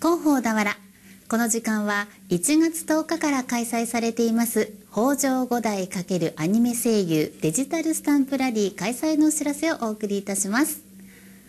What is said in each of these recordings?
広報田原この時間は1月10日から開催されています北条五代×アニメ声優デジタルスタンプラリー開催のお知らせをお送りいたします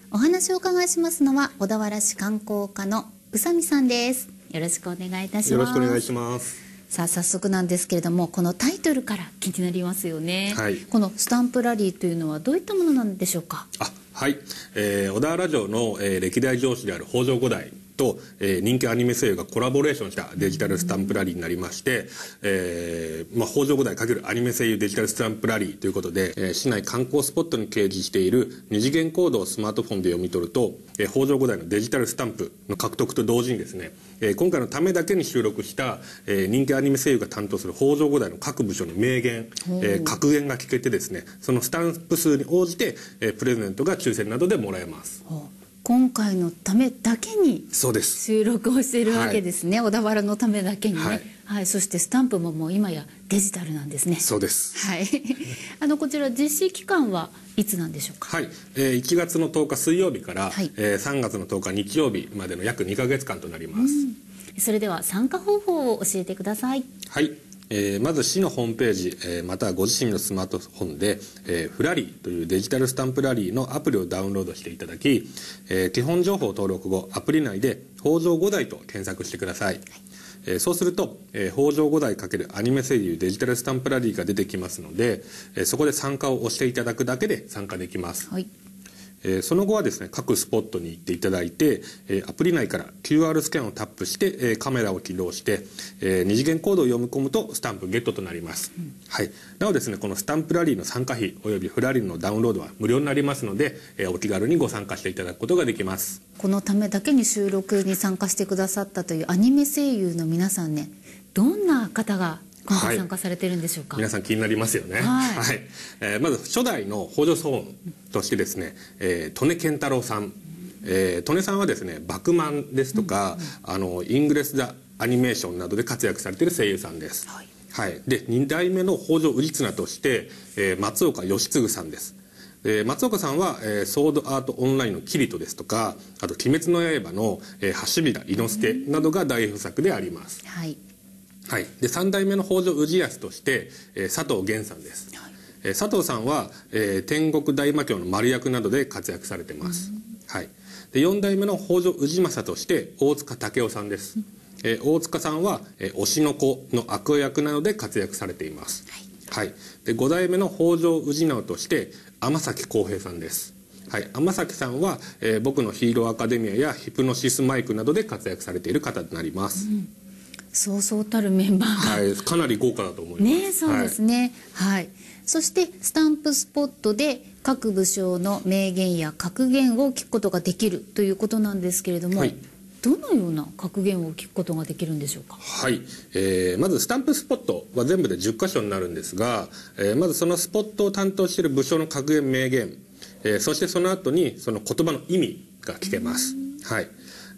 お話を伺いしますのは小田原市観光課の宇佐美さんですよろしくお願いいたしますよろしくお願いしますさあ早速なんですけれどもこのタイトルから気になりますよね、はい、このスタンプラリーというのはどういったものなんでしょうかあはい、えー、小田原城の、えー、歴代城主である北条五代と、えー、人気アニメ声優がコラボレーションしたデジタルスタンプラリーになりまして、えー、まあ、北条五代×アニメ声優デジタルスタンプラリーということで、えー、市内観光スポットに掲示している二次元コードをスマートフォンで読み取ると、えー、北条五代のデジタルスタンプの獲得と同時にですね、えー、今回のためだけに収録した、えー、人気アニメ声優が担当する北条五代の各部署の名言、えー、格言が聞けてですね、そのスタンプ数に応じて、えー、プレゼントが抽選などでもらえます。はあ今回のためだけに収録をしているわけですね、はい、小田原のためだけにね、はい、はい、そしてスタンプももう今やデジタルなんですねそうです、はい、あのこちら実施期間はいつなんでしょうか、はいえー、1月の10日水曜日から、はい、えー、3月の10日日曜日までの約2か月間となります、うん、それでは参加方法を教えてくださいはいえまず市のホームページ、えまたはご自身のスマートフォンで、えフラリーというデジタルスタンプラリーのアプリをダウンロードしていただき、え基本情報登録後、アプリ内で北条5台と検索してください。えそうすると、え北条5台×アニメ声優デジタルスタンプラリーが出てきますので、えそこで参加を押していただくだけで参加できます。はいえその後はですね、各スポットに行っていただいて、えアプリ内から QR スキャンをタップして、えカメラを起動して、え二次元コードを読み込むとスタンプゲットとなります、うん、はい。なおですね、このスタンプラリーの参加費およびフラリーのダウンロードは無料になりますので、えお気軽にご参加していただくことができます。このためだけに収録に参加してくださったというアニメ声優の皆さんね、どんな方がか参加されてるんでしょうか、はい、皆さん気になりますよねはい、はい、えー、まず初代の北条早雲としてですね、えー、利根健太郎さん、えー、利根さんはですね「バクマン」ですとか、うんうんあのイングレス・ザ・アニメーションなどで活躍されてる声優さんです、はい、はい、で2代目の北条氏綱として、えー、松岡義嗣さんですえー、松岡さんは、えー、ソードアートオンラインのキリトですとかあと「鬼滅の刃」の、えー、橋平伊之助などが代表作であります。はいはい、で3代目の北条氏康として、えー、佐藤源さんです、はい、えー、佐藤さんは、えー、天国大魔教の丸役などで活躍されてます、うん、はい、で4代目の北条氏政として大塚武雄さんです、うん、えー、大塚さんは、えー、推しの子の悪役などで活躍されています、はい、はい、で5代目の北条氏直として天崎浩平さんですはい、天崎さんは、えー、僕のヒーローアカデミアやヒプノシスマイクなどで活躍されている方となります。うんそうそうたるメンバーはい、かなり豪華だと思いますねそうですね、はい、はい、そしてスタンプスポットで各武将の名言や格言を聞くことができるということなんですけれども、はいどのような格言を聞くことができるんでしょうかはい、えー、まずスタンプスポットは全部で10箇所になるんですが、えー、まずそのスポットを担当している武将の格言名言、えー、そしてその後にその言葉の意味が聞けます、はい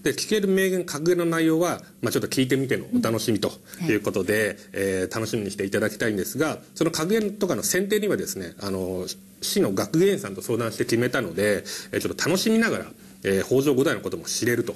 で聞ける名言格言の内容は、まあ、ちょっと聞いてみてのお楽しみということで、うんはい、えー、楽しみにしていただきたいんですがその格言とかの選定にはですねあの市の学芸員さんと相談して決めたので、えー、ちょっと楽しみながらえー、北条五代のことも知れると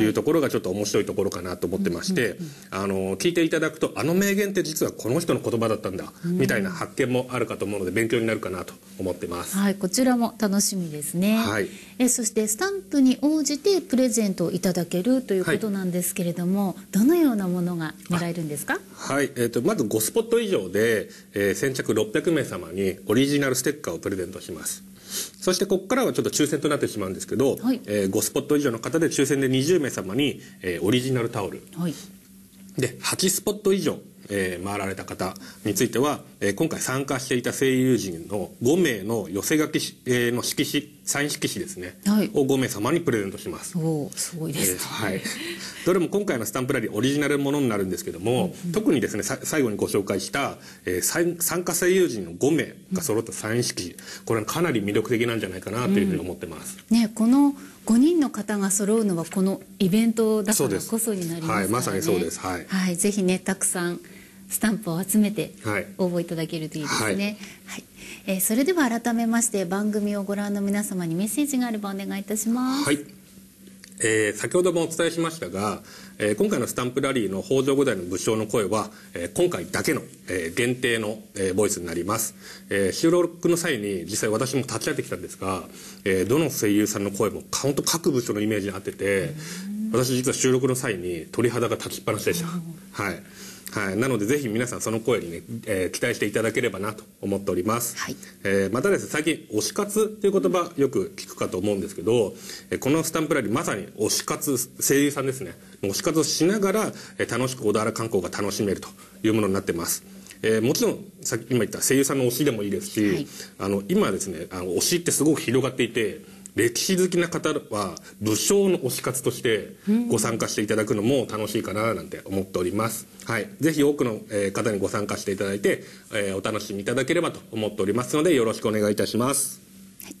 いうところがちょっと面白いところかなと思ってまして、あの聞いていただくとあの名言って実はこの人の言葉だったんだ、うん、みたいな発見もあるかと思うので勉強になるかなと思ってます。はい、こちらも楽しみですね。はい、えそしてスタンプに応じてプレゼントをいただけるということなんですけれども、はい、どのようなものがもらえるんですか？はい、えっ、ー、とまず5スポット以上で、えー、先着600名様にオリジナルステッカーをプレゼントします。そしてここからはちょっと抽選となってしまうんですけど、はい、えー、5スポット以上の方で抽選で20名様に、えー、オリジナルタオル、はい、で8スポット以上えー、回られた方については、えー、今回参加していた声優陣の5名の寄せ書き、えー、の色紙サイン色紙ですね、はい、を5名様にプレゼントしますおすごいです、ね、はい、どれも今回のスタンプラリーオリジナルものになるんですけども、うんうん、特にですね最後にご紹介した、えー、参加声優陣の5名が揃ったサイン色紙、うん、これかなり魅力的なんじゃないかなというふうに思ってます、うん、ねこの5人の方が揃うのはこのイベントだからこそになります、ね、はい、まさにそうです、はい、はい、ぜひねたくさんスタンプを集めて応募いただけるといいですね、はい、はいえー、それでは改めまして番組をご覧の皆様にメッセージがあればお願いいたします。はいえー、先ほどもお伝えしましたが、えー、今回のスタンプラリーの北条五代の武将の声は、えー、今回だけの、えー、限定の、えー、ボイスになります、えー、収録の際に実際私も立ち会ってきたんですが、えー、どの声優さんの声もント各部署のイメージに合ってて私実は収録の際に鳥肌が立ちっぱなしでした、はいはい、なのでぜひ皆さんその声にね、えー、期待していただければなと思っております、はい、えー、またですね最近「推し活」という言葉よく聞くかと思うんですけど、えこのスタンプラリーまさに推し活声優さんですね推し活をしながら、え楽しく小田原観光が楽しめるというものになってますえー、もちろんさっき今言った声優さんの推しでもいいですし、はい、あの今ですねあの推しってすごく広がっていて歴史好きな方は武将の推し活としてご参加していただくのも楽しいかななんて思っております。はい、ぜひ多くの方にご参加していただいて、えー、お楽しみいただければと思っておりますのでよろしくお願いいたします。はい、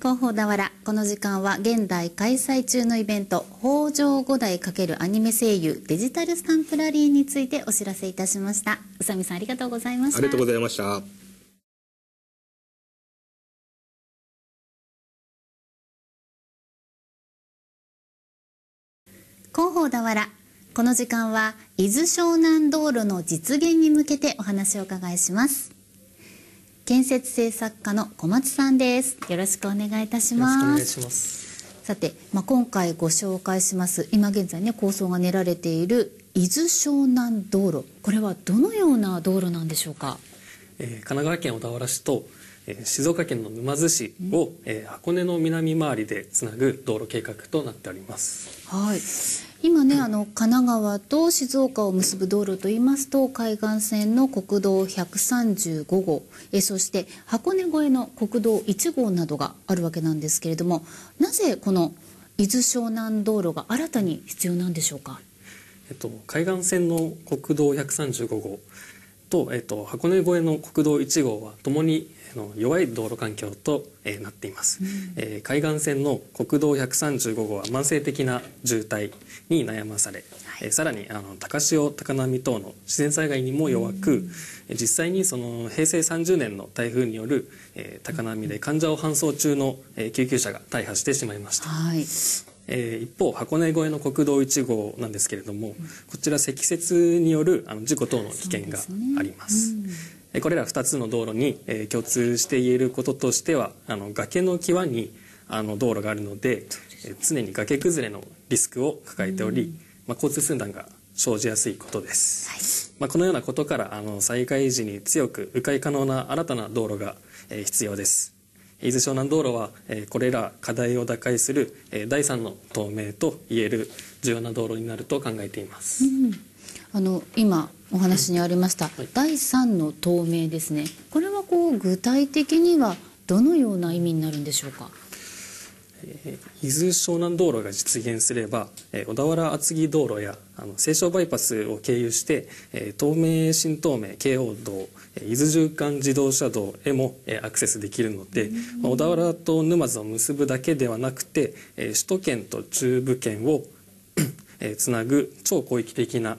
広報俵この時間は現代開催中のイベント「北条五代×アニメ声優デジタルスタンプラリー」についてお知らせいたしました宇佐美さんありがとうございましたありがとうございました広報田原この時間は伊豆湘南道路の実現に向けてお話を伺いします建設制作家の小松さんですよろしくお願いいたしますさて、まあ、今回ご紹介します今現在ね構想が練られている伊豆湘南道路これはどのような道路なんでしょうか、えー、神奈川県小田原市とえ静岡県の沼津市を、えー、箱根の南回りでつなぐ道路計画となっております。はい。今ねあの神奈川と静岡を結ぶ道路といいますと海岸線の国道135号えそして箱根越えの国道1号などがあるわけなんですけれどもなぜこの伊豆湘南道路が新たに必要なんでしょうか、えっと、海岸線の国道135号と,、えー、と箱根越えの国道1号はともに弱い道路環境と、えー、なっています、うん、えー、海岸線の国道135号は慢性的な渋滞に悩まされ、はい、えー、さらにあの高潮高波等の自然災害にも弱く、うん、実際にその平成30年の台風による、えー、高波で患者を搬送中の、えー、救急車が大破してしまいました、はい、えー、一方箱根越えの国道1号なんですけれども、うん、こちら積雪によるあの事故等の危険があります。すね、これら2つの道路に、えー、共通して言えることとしてはあの崖の際にあの道路があるので、えー、常に崖崩れのリスクを抱えており、うん、まあ、交通寸断が生じやすいことです、はい、まあ、このようなことからあの災害時に強く迂回可能な新たな道路が、えー、必要です。伊豆湘南道路は、えこれら課題を打開する、え第三の透明といえる重要な道路になると考えています。うんあの今お話にありました、はい、第3の透明ですねこれはこう具体的にはどのような意味になるんでしょうか伊豆湘南道路が実現すれば小田原厚木道路や西湘バイパスを経由して東名新東名京王道伊豆縦貫自動車道へもアクセスできるので、小田原と沼津を結ぶだけではなくて首都圏と中部圏をつなぐ超広域的な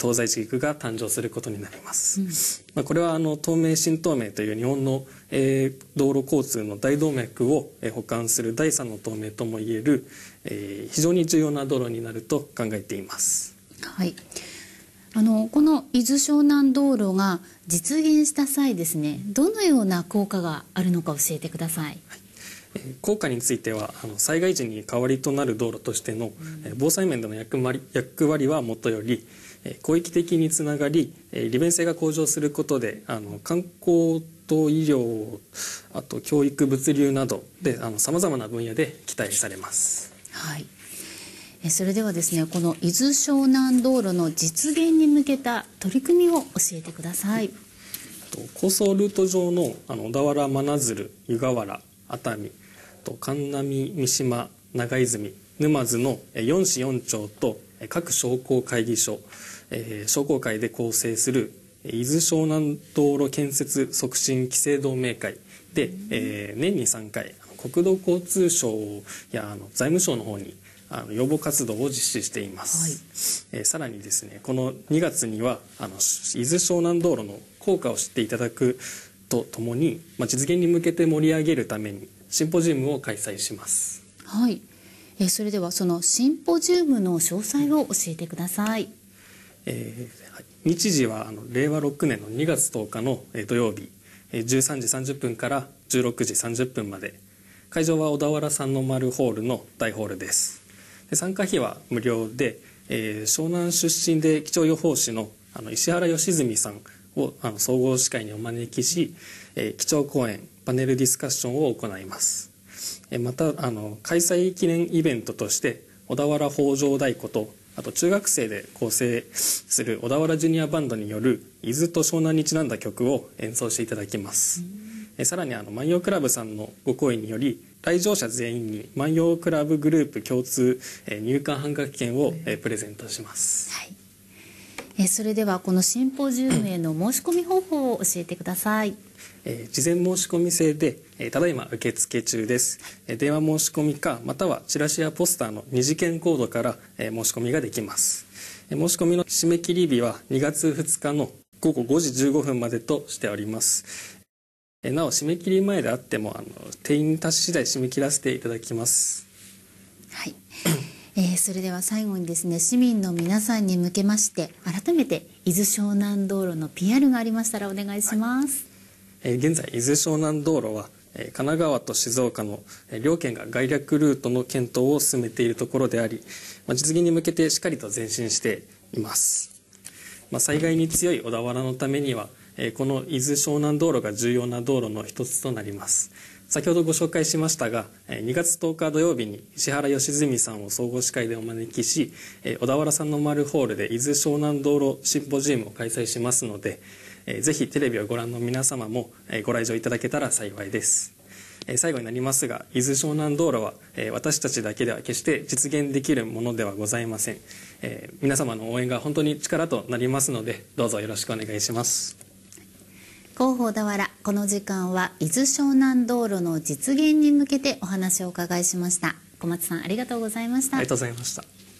東西地域が誕生することになります、うん、まあ、これはあの東名新東名という日本の、えー、道路交通の大動脈を、えー、保管する第三の東名ともいえる、えー、非常に重要な道路になると考えています。はいあのこの伊豆湘南道路が実現した際ですねどのような効果があるのか教えてください、はい効果についてはあの災害時に代わりとなる道路としての、え防災面での役割役割はもとより、え広域的につながり、え利便性が向上することであの観光と医療あと教育物流などでさまざまな分野で期待されます。はいそれではですねこの伊豆湘南道路の実現に向けた取り組みを教えてください、い、高層ルート上のあの小田原真鶴湯河原熱海と神南三島長泉沼津の4市4町と各商工会議所、えー、商工会で構成する伊豆湘南道路建設促進規制同盟会で、えー、年に3回国土交通省やあの財務省の方にあの要望活動を実施しています、はい、えー、さらにですねこの2月にはあの伊豆湘南道路の効果を知っていただくとともに、まあ、実現に向けて盛り上げるためにシンポジウムを開催します。はい。えー、それではそのシンポジウムの詳細を教えてください。えー、日時はあの令和6年の2月10日の、えー、土曜日、えー、13時30分から16時30分まで。会場は小田原三の丸ホールの大ホールです。で参加費は無料で、えー、湘南出身で気象予報士のあの石原良純さんをあの総合司会にお招きし、えー、基調講演パネルディスカッションを行います。またあの開催記念イベントとして小田原北条太鼓とあと中学生で構成する小田原ジュニアバンドによる伊豆と湘南にちなんだ曲を演奏していただきます。さらにあの万葉クラブさんのご声により来場者全員に万葉クラブグループ共通入館半額券をプレゼントします。はいえそれではこのシンポジウムへの申し込み方法を教えてください。え事前申し込み制で、えただいま受付中です、え電話申し込みかまたはチラシやポスターの二次元コードから、え申し込みができます、え申し込みの締め切り日は2月2日の午後5時15分までとしております、えなお締め切り前であってもあの定員に達し次第締め切らせていただきますはいえー、それでは最後にですね市民の皆さんに向けまして改めて伊豆湘南道路の PR がありましたらお願いします、はい、えー、現在伊豆湘南道路は、えー、神奈川と静岡の、えー、両県が概略ルートの検討を進めているところであり、まあ、実現に向けてしっかりと前進しています、まあ、災害に強い小田原のためには、えー、この伊豆湘南道路が重要な道路の一つとなります先ほどご紹介しましたが、2月10日土曜日に石原良純さんを総合司会でお招きし、小田原さんの丸ホールで伊豆湘南道路シンポジウムを開催しますので、ぜひテレビをご覧の皆様もご来場いただけたら幸いです。最後になりますが、伊豆湘南道路は私たちだけでは決して実現できるものではございません。皆様の応援が本当に力となりますので、どうぞよろしくお願いします。広報田原この時間は伊豆湘南道路の実現に向けてお話をお伺いしました小松さんありがとうございましたありがとうございました